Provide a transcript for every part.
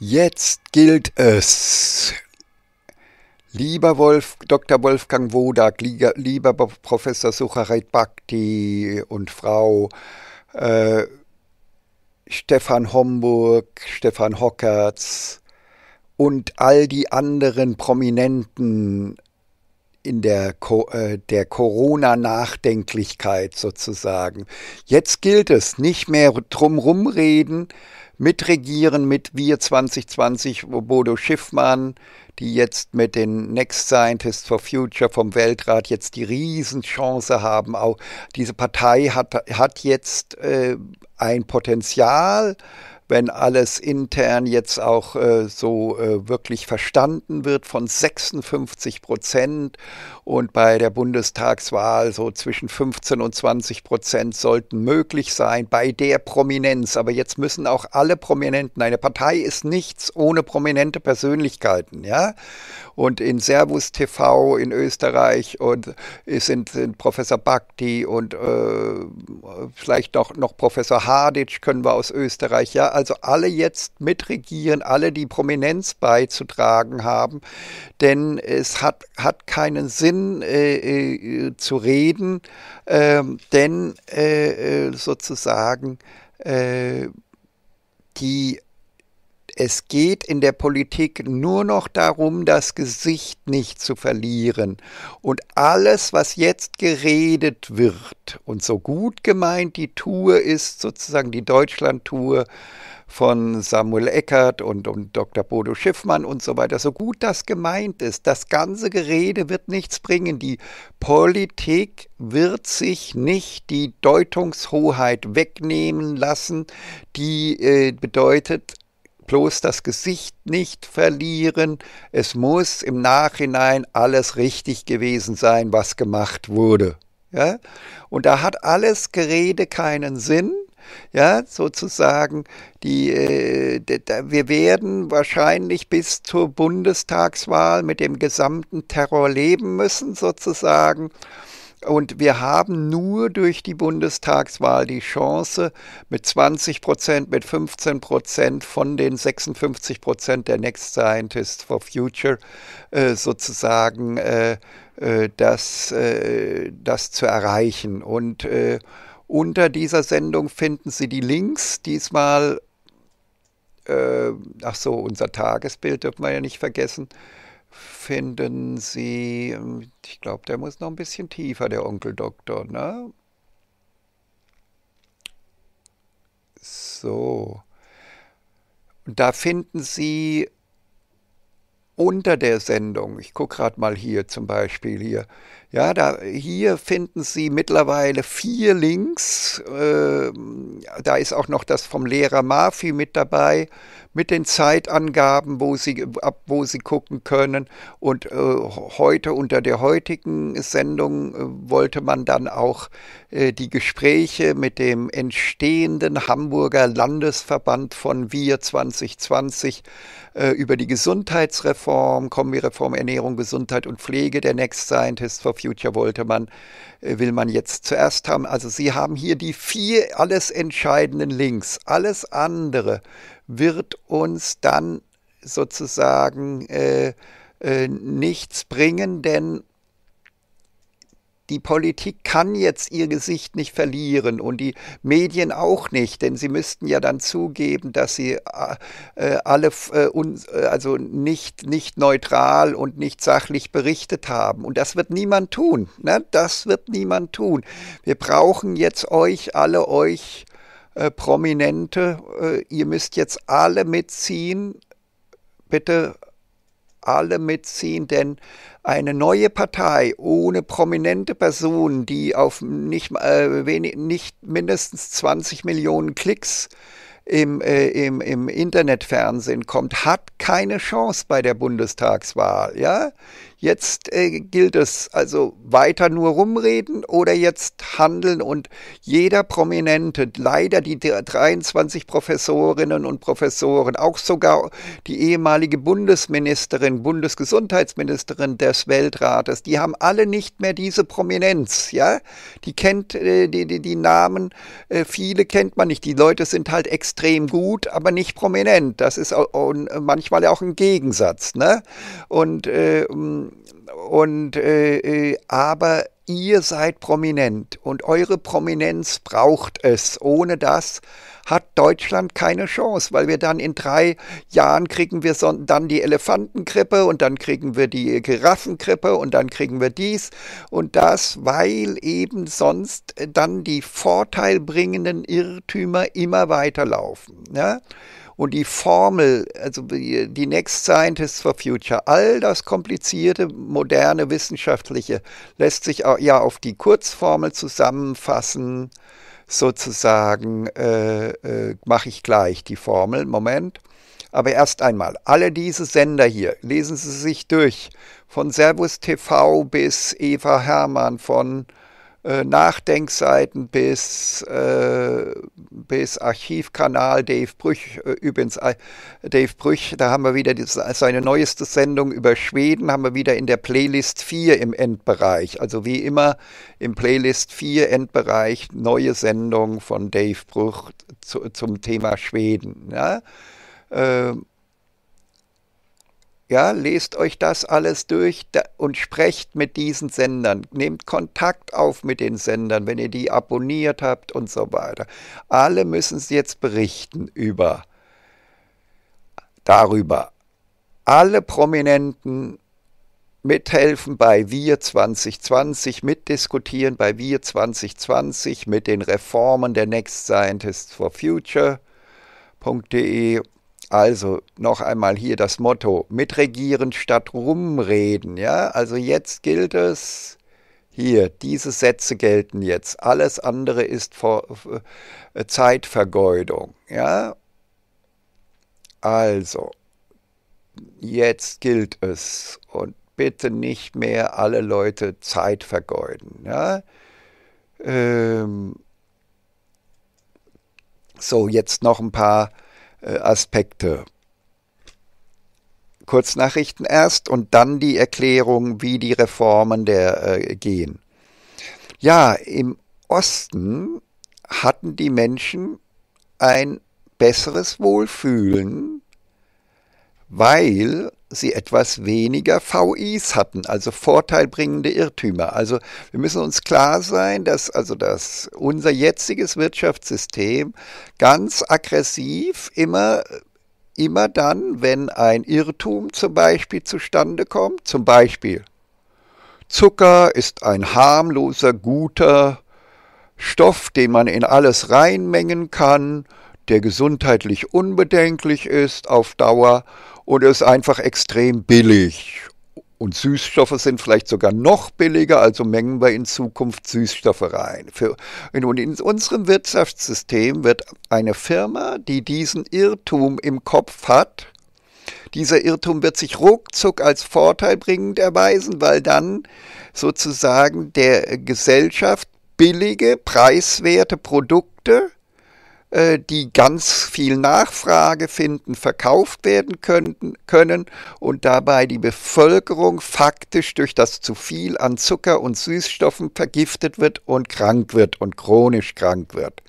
Jetzt gilt es. Lieber Wolf, Dr. Wolfgang Wodak, lieber Professor Sucharit Bhakti und Frau äh, Stefan Homburg, Stefan Hockertz und all die anderen Prominenten in der, Co äh, der Corona-Nachdenklichkeit sozusagen. Jetzt gilt es nicht mehr drum rumreden, reden, mitregieren mit Wir 2020, Bodo Schiffmann, die jetzt mit den Next Scientists for Future vom Weltrat jetzt die Riesenchance haben. Auch diese Partei hat, hat jetzt äh, ein Potenzial, wenn alles intern jetzt auch äh, so äh, wirklich verstanden wird, von 56 Prozent und bei der Bundestagswahl so zwischen 15 und 20 Prozent sollten möglich sein bei der Prominenz. Aber jetzt müssen auch alle Prominenten, eine Partei ist nichts ohne prominente Persönlichkeiten, ja. Und in Servus TV in Österreich und sind, sind Professor Bakti und äh, vielleicht noch, noch Professor Hadic können wir aus Österreich, ja. Also also alle jetzt mitregieren, alle die Prominenz beizutragen haben, denn es hat, hat keinen Sinn äh, äh, zu reden, ähm, äh, denn äh, sozusagen äh, die es geht in der Politik nur noch darum, das Gesicht nicht zu verlieren. Und alles, was jetzt geredet wird, und so gut gemeint die Tour ist, sozusagen die Deutschland-Tour, von Samuel Eckert und, und Dr. Bodo Schiffmann und so weiter, so gut das gemeint ist, das ganze Gerede wird nichts bringen. Die Politik wird sich nicht die Deutungshoheit wegnehmen lassen, die äh, bedeutet, bloß das Gesicht nicht verlieren. Es muss im Nachhinein alles richtig gewesen sein, was gemacht wurde. Ja? Und da hat alles Gerede keinen Sinn. Ja, sozusagen, die, äh, wir werden wahrscheinlich bis zur Bundestagswahl mit dem gesamten Terror leben müssen, sozusagen. Und wir haben nur durch die Bundestagswahl die Chance, mit 20 Prozent, mit 15 Prozent von den 56 Prozent der Next Scientists for Future äh, sozusagen äh, äh, das, äh, das zu erreichen. Und äh, unter dieser Sendung finden Sie die Links, diesmal, äh, ach so, unser Tagesbild dürfen wir ja nicht vergessen finden Sie, ähm, ich glaube, der muss noch ein bisschen tiefer, der Onkel Doktor, ne? So. Und da finden Sie unter der Sendung, ich gucke gerade mal hier zum Beispiel hier, ja, da, hier finden Sie mittlerweile vier Links. Äh, da ist auch noch das vom Lehrer Mafi mit dabei, mit den Zeitangaben, wo Sie, ab wo Sie gucken können. Und äh, heute, unter der heutigen Sendung, äh, wollte man dann auch äh, die Gespräche mit dem entstehenden Hamburger Landesverband von Wir 2020 äh, über die Gesundheitsreform, Kombireform Ernährung, Gesundheit und Pflege, der Next Scientist for Future wollte man, äh, will man jetzt zuerst haben. Also Sie haben hier die vier alles entscheidenden Links. Alles andere wird uns dann sozusagen äh, äh, nichts bringen, denn die Politik kann jetzt ihr Gesicht nicht verlieren und die Medien auch nicht, denn sie müssten ja dann zugeben, dass sie äh, äh alle äh, un, äh, also nicht, nicht neutral und nicht sachlich berichtet haben. Und das wird niemand tun. Ne? Das wird niemand tun. Wir brauchen jetzt euch, alle euch äh, Prominente. Äh, ihr müsst jetzt alle mitziehen. Bitte alle mitziehen, denn eine neue Partei ohne prominente Personen, die auf nicht, äh, wenig, nicht mindestens 20 Millionen Klicks im, äh, im, im Internetfernsehen kommt, hat keine Chance bei der Bundestagswahl. Ja? Jetzt äh, gilt es also weiter nur rumreden oder jetzt handeln und jeder Prominente, leider die 23 Professorinnen und Professoren, auch sogar die ehemalige Bundesministerin, Bundesgesundheitsministerin des Weltrates, die haben alle nicht mehr diese Prominenz, ja? Die kennt äh, die, die, die Namen, äh, viele kennt man nicht. Die Leute sind halt extrem gut, aber nicht prominent. Das ist auch, manchmal auch ein Gegensatz, ne? Und äh, und äh, äh, aber ihr seid prominent und eure Prominenz braucht es. Ohne das hat Deutschland keine Chance, weil wir dann in drei Jahren kriegen wir so, dann die Elefantengrippe und dann kriegen wir die Giraffengrippe und dann kriegen wir dies und das, weil eben sonst äh, dann die vorteilbringenden Irrtümer immer weiterlaufen. Ja? Ne? und die Formel, also die, Next Scientists for Future, all das komplizierte, moderne, wissenschaftliche, lässt sich auch, ja auf die Kurzformel zusammenfassen, sozusagen, äh, äh, mache ich gleich die Formel, Moment. Aber erst einmal, alle diese Sender hier, lesen Sie sich durch. Von Servus TV bis Eva Hermann, von äh, Nachdenkseiten bis, äh, bis Archivkanal Dave Brüch. Äh, übrigens, äh, Dave Brüch, da haben wir wieder die, seine neueste Sendung über Schweden, haben wir wieder in der Playlist 4 im Endbereich. Also wie immer im Playlist 4 Endbereich neue Sendung von Dave Brüch zu, zum Thema Schweden. Ja? Ähm, ja, lest euch das alles durch und sprecht mit diesen Sendern. Nehmt Kontakt auf mit den Sendern, wenn ihr die abonniert habt und so weiter. Alle müssen jetzt berichten über darüber. Alle Prominenten mithelfen bei Wir 2020, mitdiskutieren bei Wir 2020 mit den Reformen der Next Scientists for Future.de also noch einmal hier das Motto, mitregieren statt rumreden. Ja? Also jetzt gilt es, hier, diese Sätze gelten jetzt. Alles andere ist vor, äh, Zeitvergeudung. Ja? Also, jetzt gilt es und bitte nicht mehr alle Leute Zeit vergeuden. Ja? Ähm, so, jetzt noch ein paar äh, Aspekte. Kurznachrichten erst und dann die Erklärung, wie die Reformen der äh, gehen. Ja, im Osten hatten die Menschen ein besseres Wohlfühlen, weil sie etwas weniger VIs hatten, also vorteilbringende Irrtümer. Also wir müssen uns klar sein, dass also das unser jetziges Wirtschaftssystem ganz aggressiv immer immer dann, wenn ein Irrtum zum Beispiel zustande kommt, zum Beispiel Zucker ist ein harmloser, guter Stoff, den man in alles reinmengen kann, der gesundheitlich unbedenklich ist auf Dauer und ist einfach extrem billig. Und Süßstoffe sind vielleicht sogar noch billiger, also mengen wir in Zukunft Süßstoffe rein. Für, und in unserem Wirtschaftssystem wird eine Firma, die diesen Irrtum im Kopf hat, dieser Irrtum wird sich ruckzuck als vorteilbringend erweisen, weil dann sozusagen der Gesellschaft billige, preiswerte Produkte äh, die ganz viel Nachfrage finden, verkauft werden können, können und dabei die Bevölkerung faktisch durch das zu viel an Zucker und Süßstoffen vergiftet wird und krank wird und chronisch krank wird.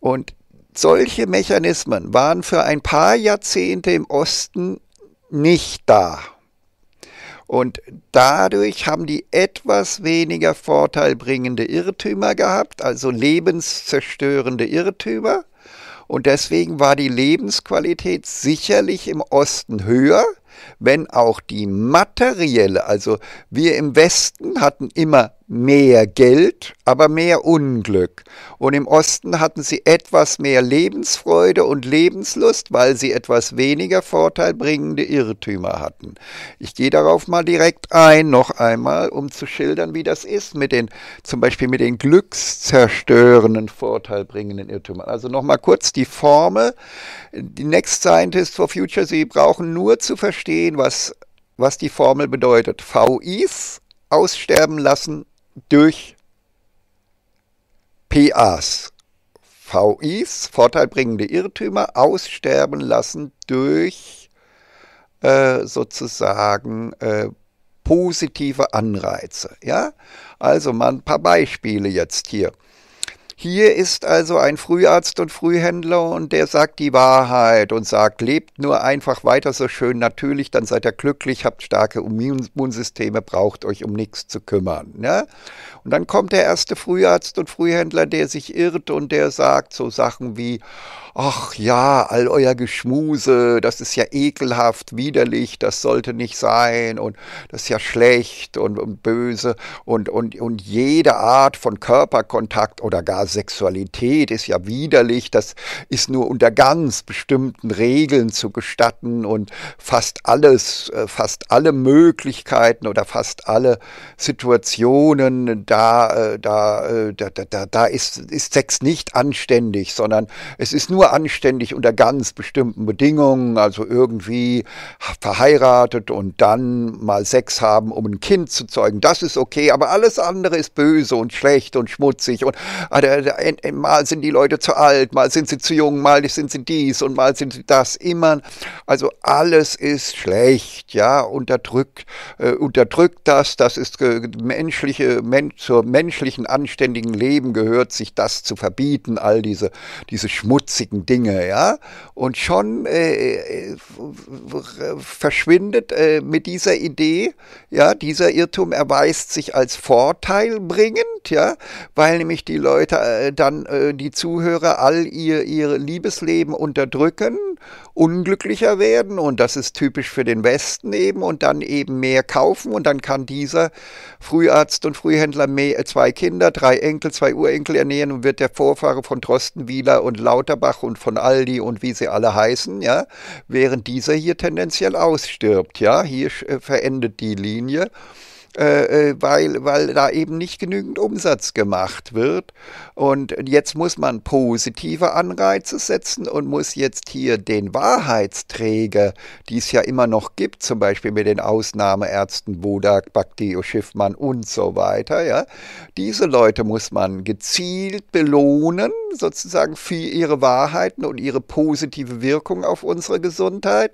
Und solche Mechanismen waren für ein paar Jahrzehnte im Osten nicht da und dadurch haben die etwas weniger vorteilbringende Irrtümer gehabt, also lebenszerstörende Irrtümer. Und deswegen war die Lebensqualität sicherlich im Osten höher, wenn auch die materielle. Also wir im Westen hatten immer mehr Geld, aber mehr Unglück. Und im Osten hatten sie etwas mehr Lebensfreude und Lebenslust, weil sie etwas weniger vorteilbringende Irrtümer hatten. Ich gehe darauf mal direkt ein, noch einmal, um zu schildern, wie das ist mit den, zum Beispiel mit den glückszerstörenden, vorteilbringenden Irrtümern. Also nochmal kurz die Formel. Die Next Scientist for Future, Sie brauchen nur zu verstehen, was, was die Formel bedeutet. VIs aussterben lassen, durch PAs, VIs, vorteilbringende Irrtümer, aussterben lassen durch äh, sozusagen äh, positive Anreize. Ja? Also mal ein paar Beispiele jetzt hier. Hier ist also ein Früharzt und Frühhändler und der sagt die Wahrheit und sagt, lebt nur einfach weiter so schön natürlich, dann seid ihr glücklich, habt starke Immunsysteme, braucht euch um nichts zu kümmern. Ne? Und dann kommt der erste Früharzt und Frühhändler, der sich irrt und der sagt so Sachen wie, ach ja, all euer Geschmuse, das ist ja ekelhaft, widerlich, das sollte nicht sein und das ist ja schlecht und, und böse und, und, und jede Art von Körperkontakt oder gar Sexualität ist ja widerlich, das ist nur unter ganz bestimmten Regeln zu gestatten und fast alles, äh, fast alle Möglichkeiten oder fast alle Situationen, da, äh, äh, da, da, da, da ist, ist Sex nicht anständig, sondern es ist nur nur anständig unter ganz bestimmten Bedingungen, also irgendwie verheiratet und dann mal Sex haben, um ein Kind zu zeugen, das ist okay, aber alles andere ist böse und schlecht und schmutzig und ah, mal sind die Leute zu alt, mal sind sie zu jung, mal sind sie dies und mal sind sie das, immer, also alles ist schlecht, ja, unterdrückt, äh, unterdrückt das, das ist äh, menschliche, men zur menschlichen, anständigen Leben gehört, sich das zu verbieten, all diese, diese schmutzigen wichtigen Dinge, ja. Und schon äh, äh, äh, verschwindet äh, mit dieser Idee, ja, dieser Irrtum erweist sich als vorteilbringend, ja, weil nämlich die Leute äh, dann, äh, die Zuhörer all ihr, ihr Liebesleben unterdrücken, unglücklicher werden und das ist typisch für den Westen eben und dann eben mehr kaufen und dann kann dieser Früharzt und Frühhändler mehr, zwei Kinder, drei Enkel, zwei Urenkel ernähren und wird der Vorfahre von Drosten, Wieler und Lauterbach und von Aldi und wie sie alle heißen, ja, während dieser hier tendenziell ausstirbt, ja, hier äh, verendet die Linie äh, äh, weil, weil da eben nicht genügend Umsatz gemacht wird. Und jetzt muss man positive Anreize setzen und muss jetzt hier den Wahrheitsträger, die es ja immer noch gibt, zum Beispiel mit den Ausnahmeärzten Bodak, Bakti, Schiffmann und so weiter, ja, diese Leute muss man gezielt belohnen, sozusagen für ihre Wahrheiten und ihre positive Wirkung auf unsere Gesundheit.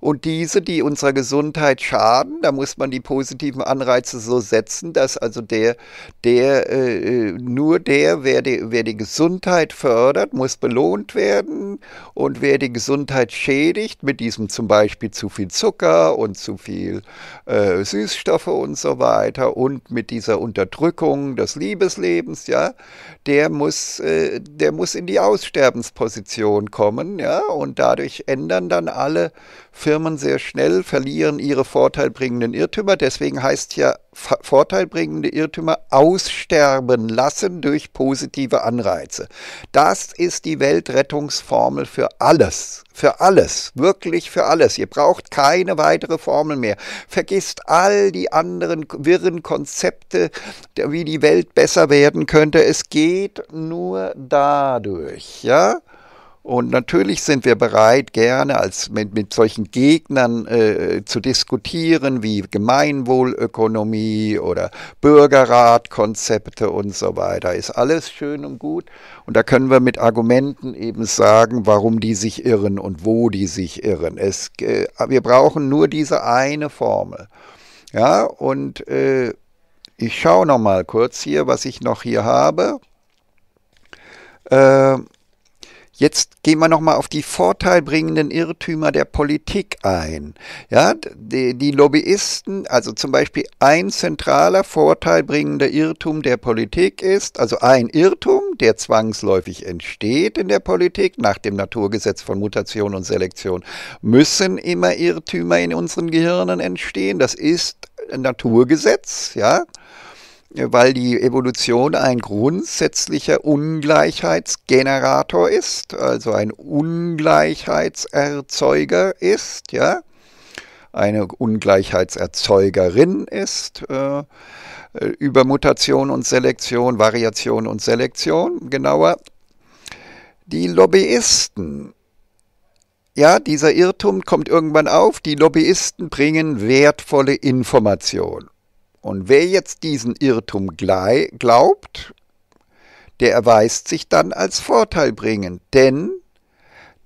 Und diese, die unserer Gesundheit schaden, da muss man die positiven Anreize Anreize so setzen, dass also der, der, äh, äh, nur der, wer die, wer die Gesundheit fördert, muss belohnt werden und wer die Gesundheit schädigt, mit diesem zum Beispiel zu viel Zucker und zu viel äh, Süßstoffe und so weiter und mit dieser Unterdrückung des Liebeslebens, ja, der muss, äh, der muss in die Aussterbensposition kommen, ja, und dadurch ändern dann alle Firmen sehr schnell verlieren ihre vorteilbringenden Irrtümer. Deswegen heißt ja vorteilbringende Irrtümer aussterben lassen durch positive Anreize. Das ist die Weltrettungsformel für alles. Für alles. Wirklich für alles. Ihr braucht keine weitere Formel mehr. Vergisst all die anderen wirren Konzepte, wie die Welt besser werden könnte. Es geht nur dadurch, ja? Und natürlich sind wir bereit, gerne als mit, mit solchen Gegnern äh, zu diskutieren, wie Gemeinwohlökonomie oder Bürgerratkonzepte und so weiter. Ist alles schön und gut. Und da können wir mit Argumenten eben sagen, warum die sich irren und wo die sich irren. Es, äh, wir brauchen nur diese eine Formel. Ja, und äh, ich schaue nochmal kurz hier, was ich noch hier habe. Äh, Jetzt gehen wir nochmal auf die vorteilbringenden Irrtümer der Politik ein. Ja, die, die Lobbyisten, also zum Beispiel ein zentraler vorteilbringender Irrtum der Politik ist, also ein Irrtum, der zwangsläufig entsteht in der Politik nach dem Naturgesetz von Mutation und Selektion, müssen immer Irrtümer in unseren Gehirnen entstehen. Das ist ein Naturgesetz, ja weil die Evolution ein grundsätzlicher Ungleichheitsgenerator ist, also ein Ungleichheitserzeuger ist, ja, eine Ungleichheitserzeugerin ist, äh, äh über Mutation und Selektion, Variation und Selektion, genauer. Die Lobbyisten, ja, dieser Irrtum kommt irgendwann auf, die Lobbyisten bringen wertvolle Informationen. Und wer jetzt diesen Irrtum glaubt, der erweist sich dann als Vorteilbringend, denn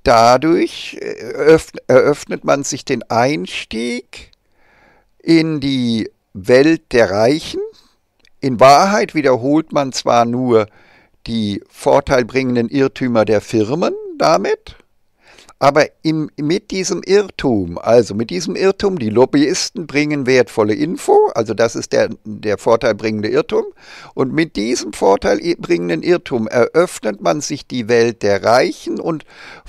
dadurch äh, eröffnet man sich den Einstieg in die Welt der Reichen. In Wahrheit wiederholt man zwar nur die vorteilbringenden Irrtümer der Firmen damit, aber im, mit diesem Irrtum, also mit diesem Irrtum, die Lobbyisten bringen wertvolle Info, also das ist der, der vorteilbringende Irrtum, und mit diesem vorteilbringenden Irrtum eröffnet man sich die Welt der Reichen und,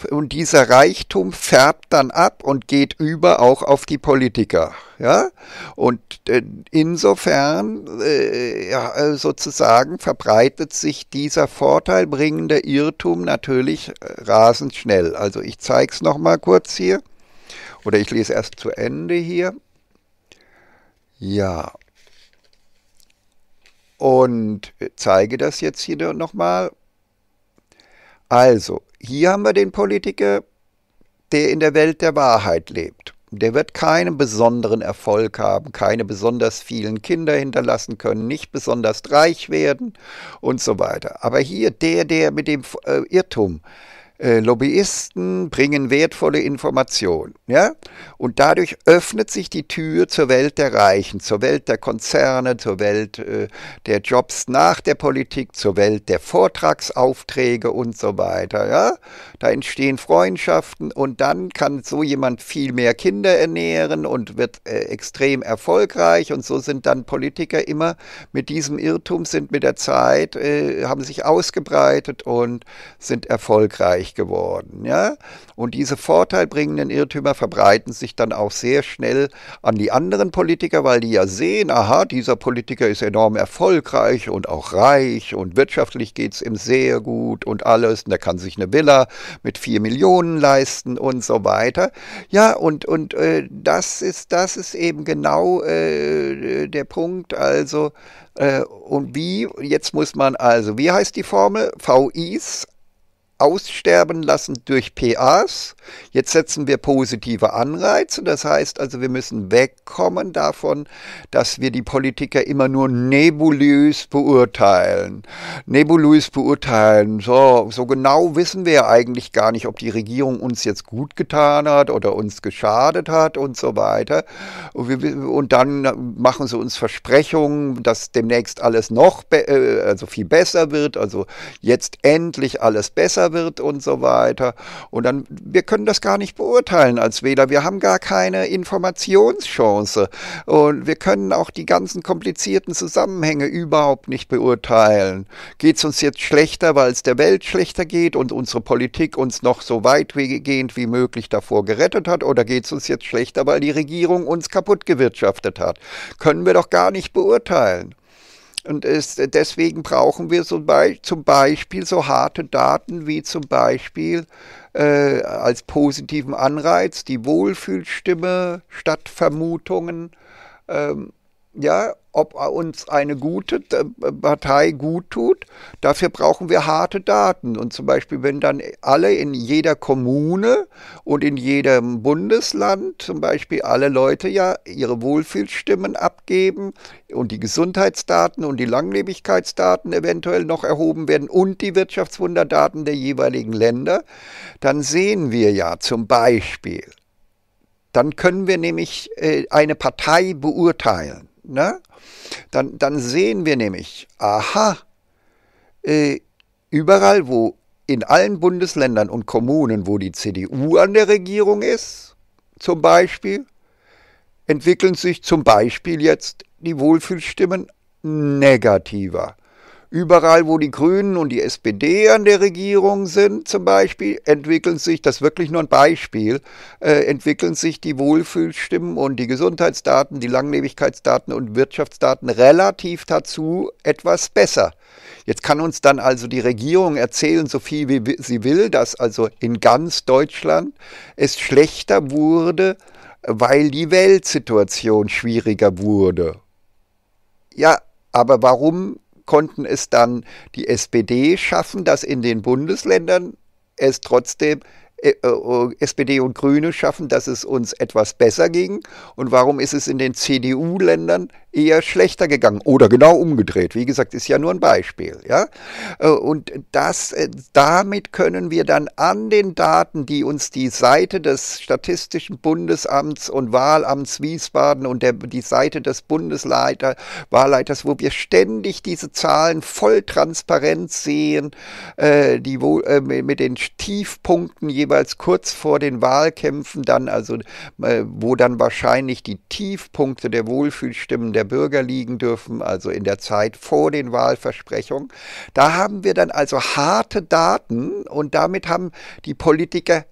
und dieser Reichtum färbt dann ab und geht über auch auf die Politiker. Ja? Und äh, insofern äh, ja, äh, sozusagen verbreitet sich dieser vorteilbringende Irrtum natürlich äh, rasend schnell. Also ich zeige zeige es nochmal kurz hier. Oder ich lese erst zu Ende hier. Ja. Und zeige das jetzt hier nochmal. Also, hier haben wir den Politiker, der in der Welt der Wahrheit lebt. Der wird keinen besonderen Erfolg haben, keine besonders vielen Kinder hinterlassen können, nicht besonders reich werden und so weiter. Aber hier der, der mit dem äh, Irrtum äh, äh, Lobbyisten bringen wertvolle Informationen. Ja? Und dadurch öffnet sich die Tür zur Welt der Reichen, zur Welt der Konzerne, zur Welt äh, der Jobs nach der Politik, zur Welt der Vortragsaufträge und so weiter. Ja? da entstehen Freundschaften und dann kann so jemand viel mehr Kinder ernähren und wird äh, extrem erfolgreich und so sind dann Politiker immer mit diesem Irrtum, sind mit der Zeit, äh, haben sich ausgebreitet und sind erfolgreich geworden. Ja? Und diese vorteilbringenden Irrtümer verbreiten sich dann auch sehr schnell an die anderen Politiker, weil die ja sehen, aha, dieser Politiker ist enorm erfolgreich und auch reich und wirtschaftlich geht es ihm sehr gut und alles. Und er kann sich eine Villa mit 4 Millionen leisten und so weiter. Ja, und, und äh, das, ist, das ist eben genau äh, der Punkt. Also, äh, und wie, jetzt muss man also, wie heißt die Formel? VIs aussterben lassen durch PAs. Jetzt setzen wir positive Anreize. Das heißt also, wir müssen wegkommen davon, dass wir die Politiker immer nur nebulös beurteilen. Nebulös beurteilen. So, so genau wissen wir ja eigentlich gar nicht, ob die Regierung uns jetzt gut getan hat oder uns geschadet hat und so weiter. Und, wir, und dann machen sie uns Versprechungen, dass demnächst alles noch, äh, also viel besser wird, also jetzt endlich alles besser wird wird und so weiter. Und dann, wir können das gar nicht beurteilen als Wähler. Wir haben gar keine Informationschance. Und wir können auch die ganzen komplizierten Zusammenhänge überhaupt nicht beurteilen. Geht es uns jetzt schlechter, weil es der Welt schlechter geht und unsere Politik uns noch so weitgehend wie möglich davor gerettet hat? Oder geht es uns jetzt schlechter, weil die Regierung uns kaputt gewirtschaftet hat? Können wir doch gar nicht beurteilen. Und es, deswegen brauchen wir so bei, zum Beispiel so harte Daten wie zum Beispiel äh, als positiven Anreiz die Wohlfühlstimme statt Vermutungen. Ähm, ja, ob uns eine gute äh, Partei gut tut. Dafür brauchen wir harte Daten. Und zum Beispiel, wenn dann alle in jeder Kommune und in jedem Bundesland zum Beispiel alle Leute ja ihre Wohlfühlstimmen abgeben und die Gesundheitsdaten und die Langlebigkeitsdaten eventuell noch erhoben werden und die Wirtschaftswunderdaten der jeweiligen Länder, dann sehen wir ja zum Beispiel, dann können wir nämlich äh, eine Partei beurteilen ne? dann, dann sehen wir nämlich, aha, äh, überall, wo in allen Bundesländern und Kommunen, wo die CDU an der Regierung ist, zum Beispiel, entwickeln sich zum Beispiel jetzt die Wohlfühlstimmen negativer. Überall, wo die Grünen und die SPD an der Regierung sind, zum Beispiel, entwickeln sich, das ist wirklich nur ein Beispiel, äh, entwickeln sich die Wohlfühlstimmen und die Gesundheitsdaten, die Langlebigkeitsdaten und Wirtschaftsdaten relativ dazu etwas besser. Jetzt kann uns dann also die Regierung erzählen, so viel wie sie will, dass also in ganz Deutschland es schlechter wurde, weil die Weltsituation schwieriger wurde. Ja, aber warum konnten es dann die SPD schaffen, dass in den Bundesländern es trotzdem äh, äh, äh, SPD und Grüne schaffen, dass es uns etwas besser ging? Und warum ist es in den CDU-Ländern eher schlechter gegangen? Oder genau umgedreht. Wie gesagt, ist ja nur ein Beispiel. Ja? Und das, damit können wir dann an den Daten, die uns die Seite des Statistischen Bundesamts und Wahlamts Wiesbaden und der, die Seite des Bundesleiter, Wahlleiters, wo wir ständig diese Zahlen voll transparent sehen, die, mit den Tiefpunkten je jeweils kurz vor den Wahlkämpfen dann, also äh, wo dann wahrscheinlich die Tiefpunkte der Wohlfühlstimmen der Bürger liegen dürfen, also in der Zeit vor den Wahlversprechungen. Da haben wir dann also harte Daten und damit haben die Politiker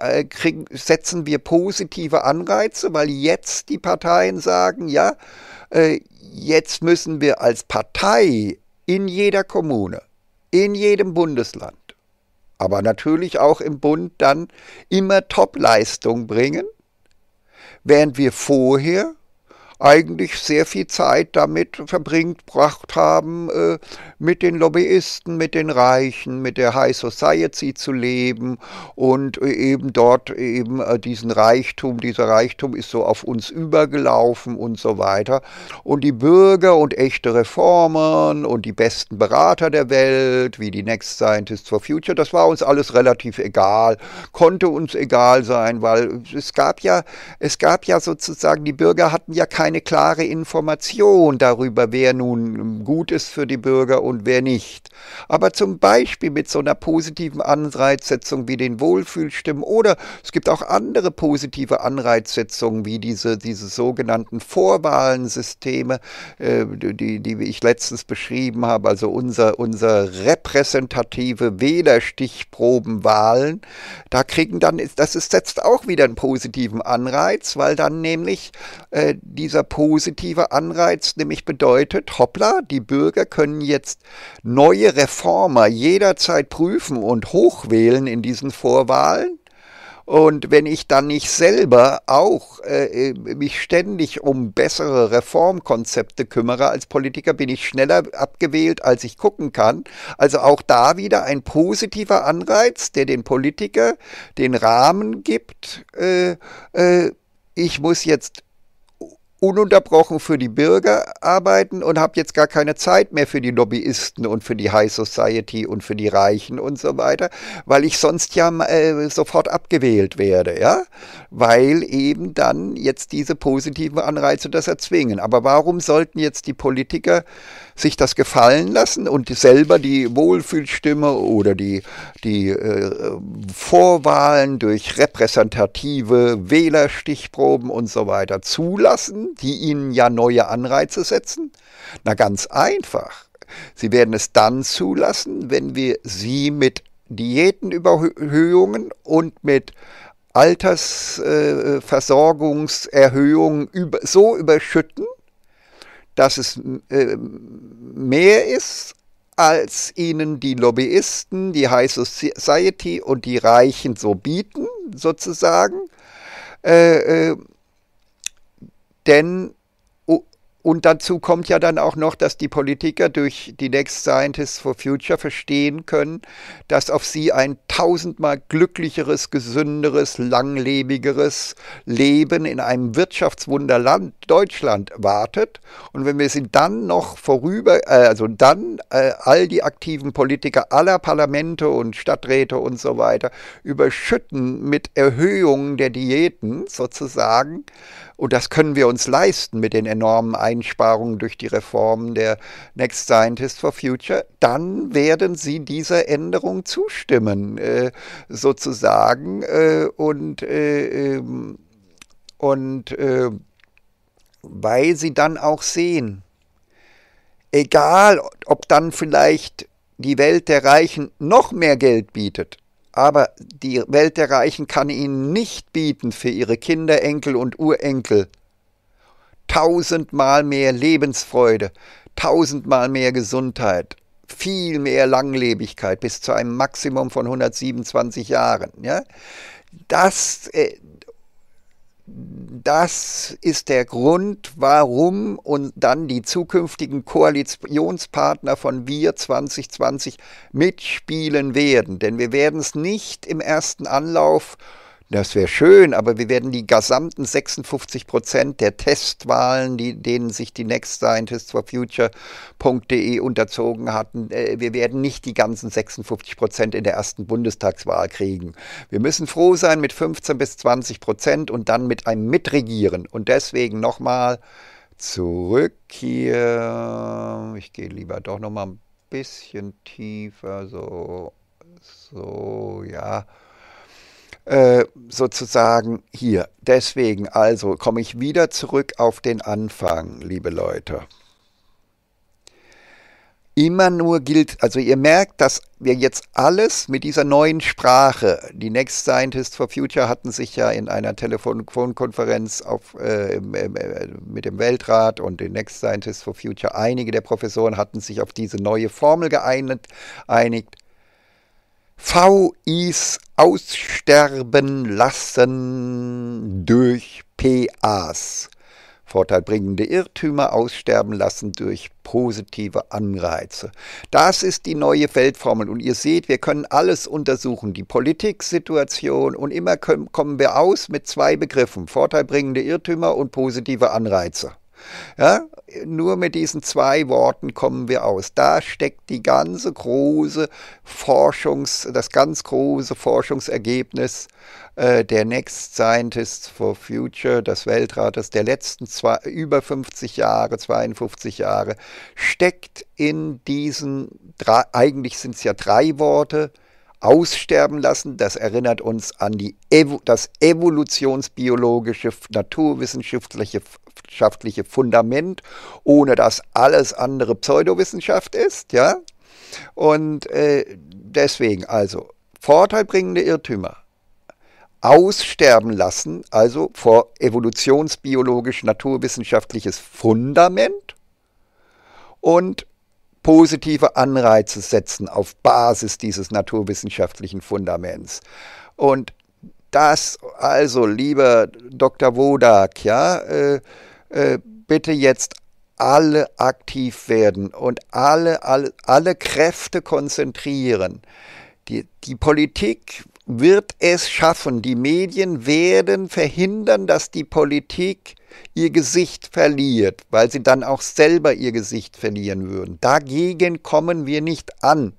äh, kriegen, setzen wir positive Anreize, weil jetzt die Parteien sagen, ja, äh, jetzt müssen wir als Partei in jeder Kommune, in jedem Bundesland aber natürlich auch im Bund dann immer Topleistung bringen, während wir vorher eigentlich sehr viel Zeit damit verbracht haben, äh, mit den Lobbyisten, mit den Reichen, mit der High Society zu leben und äh, eben dort eben äh, diesen Reichtum, dieser Reichtum ist so auf uns übergelaufen und so weiter. Und die Bürger und echte Reformen und die besten Berater der Welt, wie die Next Scientists for Future, das war uns alles relativ egal, konnte uns egal sein, weil es gab ja, es gab ja sozusagen, die Bürger hatten ja keine eine klare Information darüber, wer nun gut ist für die Bürger und wer nicht. Aber zum Beispiel mit so einer positiven Anreizsetzung wie den Wohlfühlstimmen oder es gibt auch andere positive Anreizsetzungen wie diese, diese sogenannten Vorwahlensysteme, äh, die, die ich letztens beschrieben habe, also unser, unser repräsentative Wählerstichprobenwahlen. Da kriegen dann, das ist, setzt auch wieder einen positiven Anreiz, weil dann nämlich äh, dieser dieser positive Anreiz nämlich bedeutet, hoppla, die Bürger können jetzt neue Reformer jederzeit prüfen und hochwählen in diesen Vorwahlen. Und wenn ich dann nicht selber auch äh, äh, mich ständig um bessere Reformkonzepte kümmere als Politiker, bin ich schneller abgewählt, als ich gucken kann. Also auch da wieder ein positiver Anreiz, der den Politiker den Rahmen gibt. Äh, äh, ich muss jetzt ununterbrochen für die Bürger arbeiten und habe jetzt gar keine Zeit mehr für die Lobbyisten und für die High Society und für die Reichen und so weiter, weil ich sonst ja äh, sofort abgewählt werde, ja? Weil eben dann jetzt diese positiven Anreize das erzwingen. Aber warum sollten jetzt die Politiker sich das gefallen lassen und selber die Wohlfühlstimme oder die, die äh, Vorwahlen durch repräsentative Wählerstichproben und so weiter zulassen, die ihnen ja neue Anreize setzen? Na ganz einfach. Sie werden es dann zulassen, wenn wir sie mit Diätenüberhöhungen und mit Altersversorgungserhöhungen äh, so überschütten, dass es ähm, mehr ist, als ihnen die Lobbyisten, die High Society und die Reichen so bieten, sozusagen. Äh, äh, denn und dazu kommt ja dann auch noch, dass die Politiker durch die Next Scientists for Future verstehen können, dass auf sie ein tausendmal glücklicheres, gesünderes, langlebigeres Leben in einem Wirtschaftswunderland Deutschland wartet. Und wenn wir sie dann noch vorüber, äh, also dann äh, all die aktiven Politiker aller Parlamente und Stadträte und so weiter überschütten mit Erhöhungen der Diäten sozusagen, und das können wir uns leisten mit den enormen Einkommen, Einsparungen durch die Reformen der Next Scientist for Future, dann werden sie dieser Änderung zustimmen, äh, sozusagen. Äh, und äh, ähm, und äh, weil sie dann auch sehen, egal ob dann vielleicht die Welt der Reichen noch mehr Geld bietet, aber die Welt der Reichen kann ihnen nicht bieten für ihre Kinder, Enkel und Urenkel tausendmal mehr Lebensfreude, tausendmal mehr Gesundheit, viel mehr Langlebigkeit bis zu einem Maximum von 127 Jahren. Ja? Das, äh, das ist der Grund, warum und dann die zukünftigen Koalitionspartner von Wir 2020 mitspielen werden. Denn wir werden es nicht im ersten Anlauf äh, das wäre schön, aber wir werden die gesamten 56 Prozent der Testwahlen, die, denen sich die Next Scientists for Future.de unterzogen hatten, äh, wir werden nicht die ganzen 56 Prozent in der ersten Bundestagswahl kriegen. Wir müssen froh sein mit 15 bis 20 Prozent und dann mit einem Mitregieren. Und deswegen nochmal zurück hier. Ich gehe lieber doch nochmal ein bisschen tiefer, so, so, ja. Äh, sozusagen hier. Deswegen also komme ich wieder zurück auf den Anfang, liebe Leute. Immer nur gilt, also ihr merkt, dass wir jetzt alles mit dieser neuen Sprache, die Next Scientists for Future hatten sich ja in einer Telefonkonferenz äh, äh, mit dem Weltrat und den Next Scientists for Future, einige der Professoren hatten sich auf diese neue Formel geeinigt. VIs aussterben lassen durch PAs. Vorteilbringende Irrtümer aussterben lassen durch positive Anreize. Das ist die neue Feldformel und ihr seht, wir können alles untersuchen, die Politiksituation und immer kommen wir aus mit zwei Begriffen, vorteilbringende Irrtümer und positive Anreize. Ja, nur mit diesen zwei Worten kommen wir aus. Da steckt die ganze große Forschungs, das ganz große Forschungsergebnis äh, der Next Scientists for Future, des Weltrates der letzten zwei, über 50 Jahre, 52 Jahre, steckt in diesen drei, eigentlich sind es ja drei Worte, aussterben lassen. Das erinnert uns an die Evo, das evolutionsbiologische, naturwissenschaftliche Fundament, ohne dass alles andere Pseudowissenschaft ist. Ja? Und äh, deswegen also vorteilbringende Irrtümer aussterben lassen, also vor evolutionsbiologisch-naturwissenschaftliches Fundament und positive Anreize setzen auf Basis dieses naturwissenschaftlichen Fundaments. Und das also, lieber Dr. Wodak, ja, äh, äh, bitte jetzt alle aktiv werden und alle, alle, alle Kräfte konzentrieren. Die, die Politik wird es schaffen. Die Medien werden verhindern, dass die Politik ihr Gesicht verliert, weil sie dann auch selber ihr Gesicht verlieren würden. Dagegen kommen wir nicht an.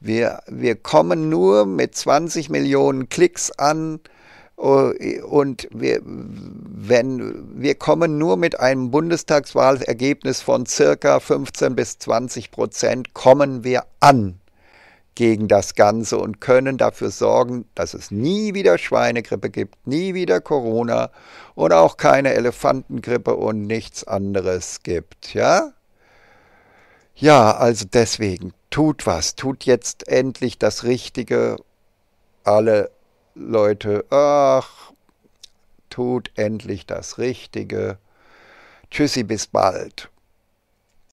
Wir, wir kommen nur mit 20 Millionen Klicks an äh, und wir, wenn, wir kommen nur mit einem Bundestagswahlergebnis von circa 15 bis 20 Prozent, kommen wir an gegen das Ganze und können dafür sorgen, dass es nie wieder Schweinegrippe gibt, nie wieder Corona und auch keine Elefantengrippe und nichts anderes gibt, ja? Ja, also deswegen, tut was, tut jetzt endlich das Richtige. Alle Leute, ach, tut endlich das Richtige. Tschüssi, bis bald.